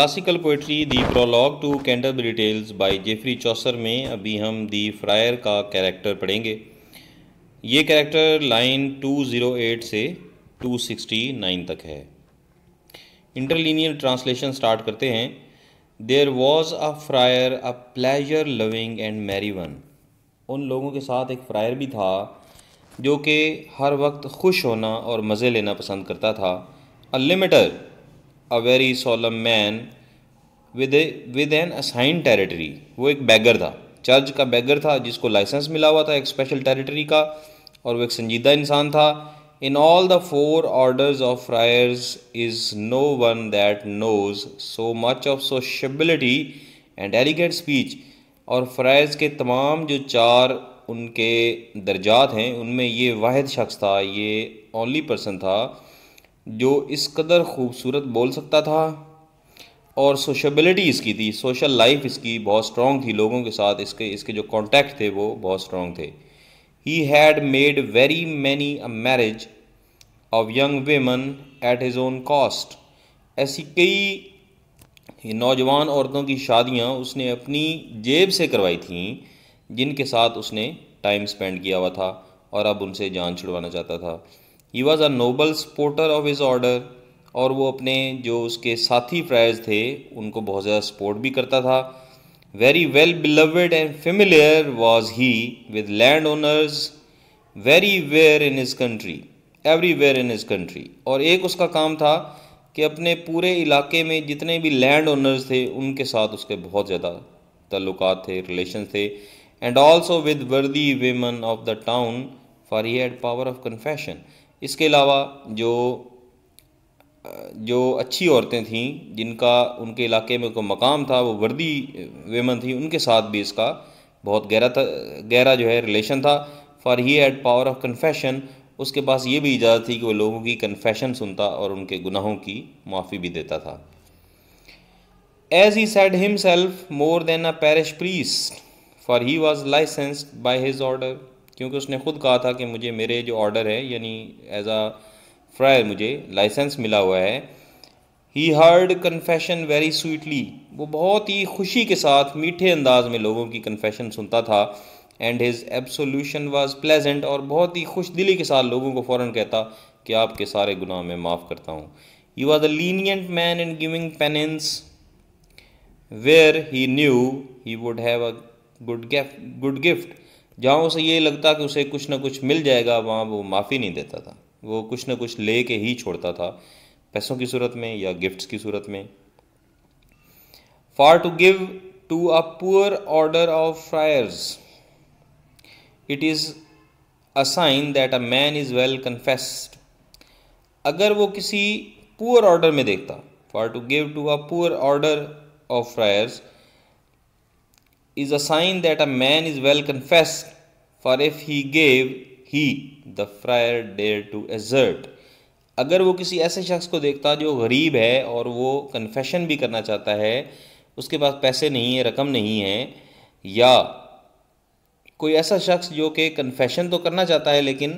Classical poetry the prologue to Canterbury Tales by Geoffrey Chaucer में अभी हम दी fryer का कैरेक्टर पढ़ेंगे ये कैरेक्टर लाइन 208 से 269 तक है इंटरलीनियर ट्रांसलेशन स्टार्ट करते हैं there was a friar a pleasure loving and merry one उन लोगों के साथ एक फ्रायर भी था जो कि हर वक्त खुश होना और मज़े लेना पसंद करता था unlimited a very solemn man with with an assigned territory वो एक बैगर था चर्च का बैगर था जिसको लाइसेंस मिला हुआ था एक स्पेशल टेरिटरी का और वो एक संजीदा इंसान था in all the four orders of friars is no one that knows so much of sociability and elegant speech और फ्रायर्स के तमाम जो चार उनके दर्जात हैं उनमें ये वाद शख्स था ये ओनली पर्सन था जो इस कदर खूबसूरत बोल सकता था और सोशबिलिटी इसकी थी सोशल लाइफ इसकी बहुत स्ट्रॉन्ग थी लोगों के साथ इसके इसके जो कॉन्टैक्ट थे वो बहुत स्ट्रॉन्ग थे he had made very many a marriage of young women at his own cost ऐसी कई नौजवान औरतों की शादियां उसने अपनी जेब से करवाई थी जिनके साथ उसने टाइम स्पेंड किया हुआ था और अब उनसे जान छुड़वाना चाहता था he was a noble supporter of his order और वो अपने जो उसके साथी फ्रायर्स थे उनको बहुत ज़्यादा सपोर्ट भी करता था very well beloved and familiar was he with land owners everywhere in his country everywhere in his country और एक उसका काम था कि अपने पूरे इलाके में जितने भी लैंड ओनर्स थे उनके साथ उसके बहुत ज़्यादा तल्लुक थे रिलेशन थे and also with worthy women of the town for he had power of confession इसके अलावा जो जो अच्छी औरतें थीं जिनका उनके इलाके में कोई मकाम था वो वर्दी वेमन थी उनके साथ भी इसका बहुत गहरा था गहरा जो है रिलेशन था for he had power of confession उसके पास ये भी इजाज़त थी कि वो लोगों की कन्फेशन सुनता और उनके गुनाहों की माफ़ी भी देता था as he said himself more than a parish priest for he was licensed by his order क्योंकि उसने ख़ुद कहा था कि मुझे मेरे जो ऑर्डर है यानी एज आ फ्रायर मुझे लाइसेंस मिला हुआ है he heard confession very sweetly वो बहुत ही खुशी के साथ मीठे अंदाज में लोगों की कन्फेशन सुनता था and his absolution was pleasant और बहुत ही खुश दिली के साथ लोगों को फ़ौर कहता कि आपके सारे गुनाह मैं माफ़ करता हूँ he was a lenient man in giving penance where he knew he would have a good gift good gift जहाँ उसे ये लगता कि उसे कुछ ना कुछ मिल जाएगा वहाँ वो माफ़ी नहीं देता था वो कुछ ना कुछ ले के ही छोड़ता था पैसों की सूरत में या गिफ्ट्स की सूरत में for to give to a poor order of friars it is a sign that a man is well confessed अगर वो किसी पुअर ऑर्डर में देखता for to give to a poor order of friars is a sign that a man is well confessed, for if he gave, he, the friar, dared to assert. अगर वो किसी ऐसे शख्स को देखता जो गरीब है और वो कन्फेशन भी करना चाहता है उसके पास पैसे नहीं है रकम नहीं है या कोई ऐसा शख्स जो कि कन्फेशन तो करना चाहता है लेकिन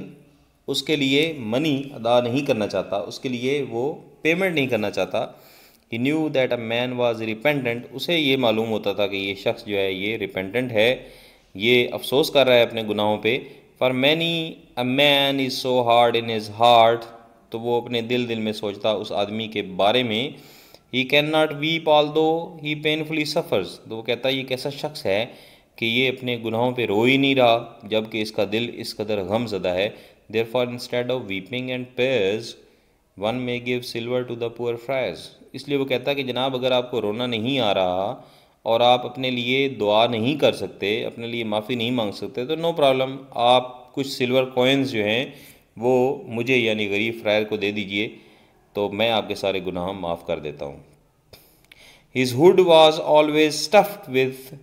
उसके लिए मनी अदा नहीं करना चाहता उसके लिए वो पेमेंट नहीं करना चाहता he knew that a man was repentant उसे ये मालूम होता था कि ये शख्स जो है ये रिपेंडेंट है ये अफसोस कर रहा है अपने गुनाहों पे for many a man is so hard in his heart तो वो अपने दिल दिल में सोचता उस आदमी के बारे में he cannot weep although he painfully suffers तो वो कहता है ये कैसा शख्स है कि ये अपने गुनाहों पे रो ही नहीं रहा जबकि इसका दिल इस कदर गम ज़दा है therefore instead of weeping and prayers one may give silver to the poor friars इसलिए वो कहता है कि जनाब अगर आपको रोना नहीं आ रहा और आप अपने लिए दुआ नहीं कर सकते अपने लिए माफ़ी नहीं मांग सकते तो नो प्रॉब्लम आप कुछ सिल्वर कॉइन्स जो हैं वो मुझे यानी गरीब फ्रायर को दे दीजिए तो मैं आपके सारे गुनाह माफ़ कर देता हूँ his hood was always stuffed with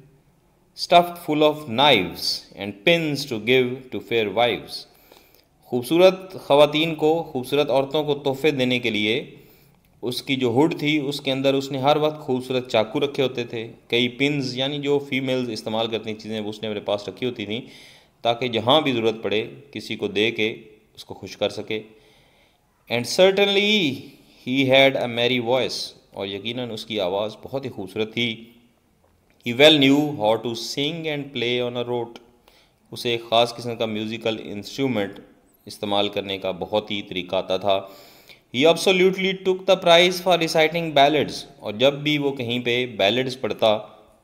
stuffed full of knives and pins to give to fair wives खूबसूरत ख़वातीन को खूबसूरत औरतों को तोहफे देने के लिए उसकी जो हुड थी उसके अंदर उसने हर वक्त खूबसूरत चाकू रखे होते थे कई पिनज यानी जो फीमेल्स इस्तेमाल करती चीज़ें वो उसने अपने पास रखी होती थी ताकि जहाँ भी ज़रूरत पड़े किसी को दे के उसको खुश कर सके and certainly he had a merry voice और यकीन उसकी आवाज़ बहुत ही खूबसूरत थी he well knew how to sing and play on a rote उसे एक ख़ास किस्म का म्यूज़िकल इंस्ट्रूमेंट इस्तेमाल करने का बहुत ही तरीका आता था he absolutely took the prize for reciting ballads और जब भी वो कहीं पे बैलड्स पढ़ता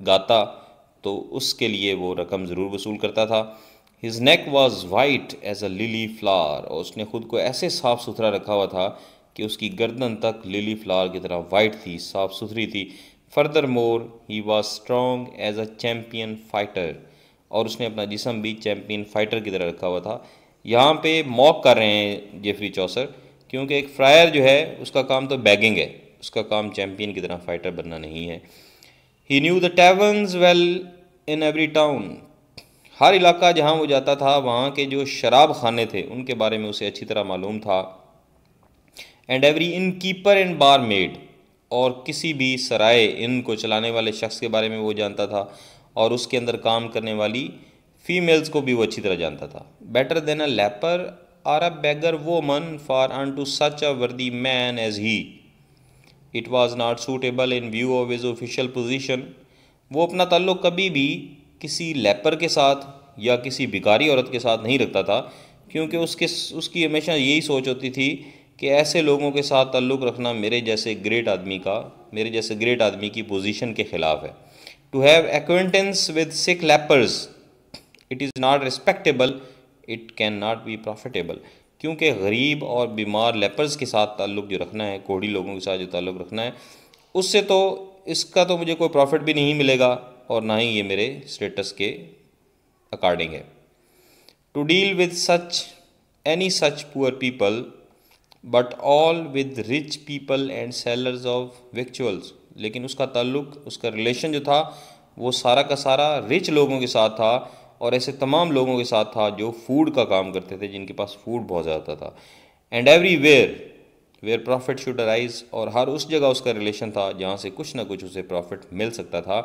गाता तो उसके लिए वो रकम ज़रूर वसूल करता था his neck was white as a lily flower और उसने ख़ुद को ऐसे साफ़ सुथरा रखा हुआ था कि उसकी गर्दन तक लिली फ्लावर की तरह वाइट थी साफ़ सुथरी थी furthermore he was strong as a champion fighter और उसने अपना जिसम भी चैम्पियन फाइटर की तरह रखा हुआ था यहाँ पे मॉक कर रहे हैं जेफरी चौसर क्योंकि एक फ्रायर जो है उसका काम तो बैगिंग है उसका काम चैम्पियन की तरह फाइटर बनना नहीं है he knew the taverns well in every town हर इलाका जहाँ वो जाता था वहाँ के जो शराब खाने थे उनके बारे में उसे अच्छी तरह मालूम था and every innkeeper and barmaid और किसी भी सराय इन को चलाने वाले शख्स के बारे में वो जानता था और उसके अंदर काम करने वाली फीमेल्स को भी वो अच्छी तरह जानता था better than a leper or a beggar woman for unto such a worthy man as he it was not suitable in view of his official position वो अपना ताल्लुक कभी भी किसी लेपर के साथ या किसी भिकारी औरत के साथ नहीं रखता था क्योंकि उसके उसकी हमेशा यही सोच होती थी कि ऐसे लोगों के साथ ताल्लुक़ रखना मेरे जैसे ग्रेट आदमी का मेरे जैसे ग्रेट आदमी की पोजीशन के ख़िलाफ़ है to have acquaintance with sick lepers it is not respectable it cannot be profitable क्योंकि गरीब और बीमार लेपर्स के साथ ताल्लुक़ जो रखना है कोड़ी लोगों के साथ जो ताल्लुक़ रखना है उससे तो इसका तो मुझे कोई प्रॉफिट भी नहीं मिलेगा और ना ही ये मेरे स्टेटस के अकॉर्डिंग है to deal with such any such poor people but all with rich people and sellers of victuals लेकिन उसका ताल्लुक उसका रिलेशन जो था वो सारा का सारा रिच लोगों के साथ था और ऐसे तमाम लोगों के साथ था जो फूड का काम करते थे जिनके पास फूड बहुत ज़्यादा था and everywhere where profit should arise और हर उस जगह उसका रिलेशन था जहाँ से कुछ ना कुछ उसे प्रॉफिट मिल सकता था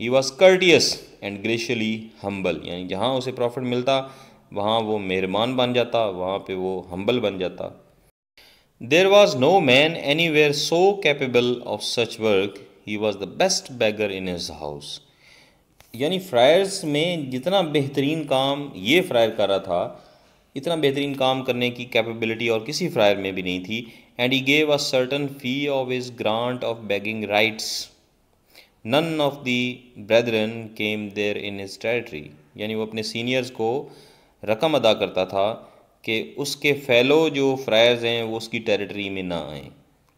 he was courteous and graciously humble यानी जहाँ उसे प्रॉफिट मिलता वहाँ वो मेहरबान बन जाता वहाँ पे वो हम्बल बन जाता there was no man anywhere so capable of such work he was the best beggar in his house यानी फ्रायर्स में जितना बेहतरीन काम ये फ्रायर कर रहा था इतना बेहतरीन काम करने की कैपेबिलिटी और किसी फ्रायर में भी नहीं थी and he gave a certain fee of his grant of begging rights none of the brethren came there in his territory यानी वो अपने सीनियर्स को रकम अदा करता था कि उसके फैलो जो फ्रायर्स हैं वो उसकी टेरिटरी में ना आए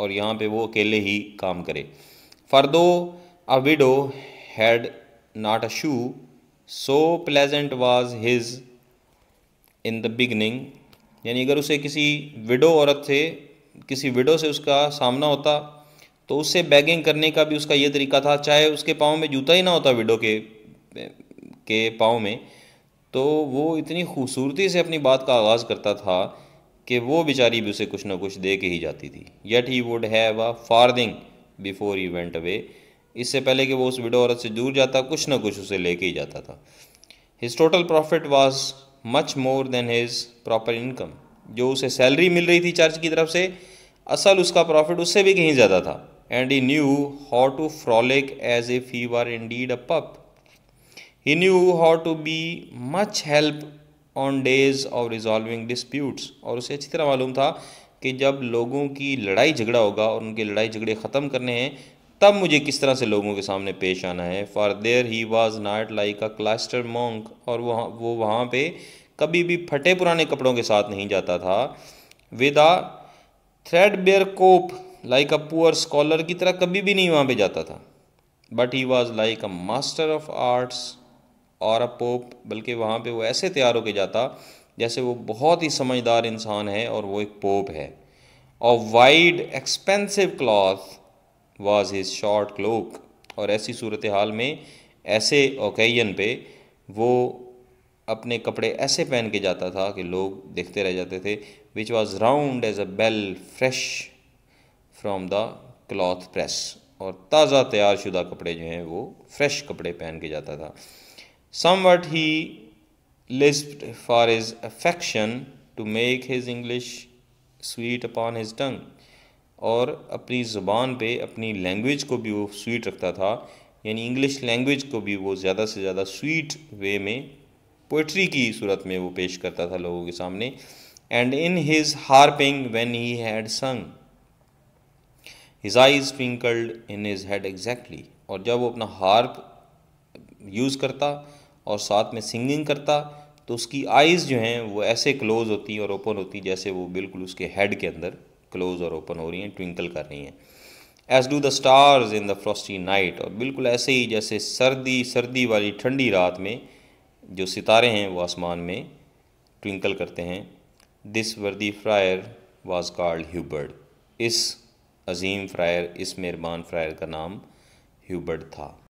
और यहाँ पे वो अकेले ही काम करे for though a widow had not a shoe. So pleasant was his in the beginning. यानी अगर उसे किसी विडो औरत से किसी विडो से उसका सामना होता तो उससे बैगिंग करने का भी उसका ये तरीका था चाहे उसके पाँव में जूता ही ना होता विडो के के पाँव में तो वो इतनी खूबसूरती से अपनी बात का आगाज़ करता था कि वो बेचारी भी उसे कुछ ना कुछ दे के ही जाती थी yet he would have a farthing before he went away इससे पहले कि वो उस विडो औरत से दूर जाता कुछ ना कुछ उसे लेके ही जाता था his total profit was much more than his proper income जो उसे सैलरी मिल रही थी चर्च की तरफ से असल उसका प्रॉफिट उससे भी कहीं ज़्यादा था and he knew how to frolic as a he were indeed a pup he knew how to be much help on days of resolving disputes और उसे अच्छी तरह मालूम था कि जब लोगों की लड़ाई झगड़ा होगा और उनके लड़ाई झगड़े ख़त्म करने हैं तब मुझे किस तरह से लोगों के सामने पेश आना है for there he was not like a cloister monk और वहाँ वो वहाँ पे कभी भी फटे पुराने कपड़ों के साथ नहीं जाता था with a threadbare cope like a poor scholar की तरह कभी भी नहीं वहाँ पे जाता था but he was like a master of arts और अ पोप बल्कि वहाँ पे वो ऐसे तैयार होके जाता जैसे वो बहुत ही समझदार इंसान है और वो एक पोप है और wide expensive cloth was his short cloak और ऐसी सूरत हाल में ऐसे ओकेजन पे वो अपने कपड़े ऐसे पहन के जाता था कि लोग देखते रह जाते थे which was round as a bell fresh from the cloth press और ताज़ा तैयार शुदा कपड़े जो हैं वो फ्रेश कपड़े पहन के जाता था somewhat he lisped for his affection to make his English sweet upon his tongue और अपनी ज़ुबान पे अपनी लैंग्वेज को भी वो स्वीट रखता था यानी इंग्लिश लैंग्वेज को भी वो ज़्यादा से ज़्यादा स्वीट वे में पोइट्री की सूरत में वो पेश करता था लोगों के सामने and in his harping when he had sung his eyes twinkled in his head exactly और जब वो अपना हार्प यूज़ करता और साथ में सिंगिंग करता तो उसकी आइज़ जो हैं वो ऐसे क्लोज़ होती और ओपन होती जैसे वो बिल्कुल उसके हेड के अंदर क्लोज और ओपन हो रही हैं ट्विंकल कर रही हैं as do the stars in the frosty night और बिल्कुल ऐसे ही जैसे सर्दी सर्दी वाली ठंडी रात में जो सितारे हैं वो आसमान में ट्विंकल करते हैं दिस वर्दी फ्रायर वाज कार्ड ह्यूबर्ड इस अजीम फ्रायर इस मेहरबान फ्रायर का नाम ह्यूबर्ड था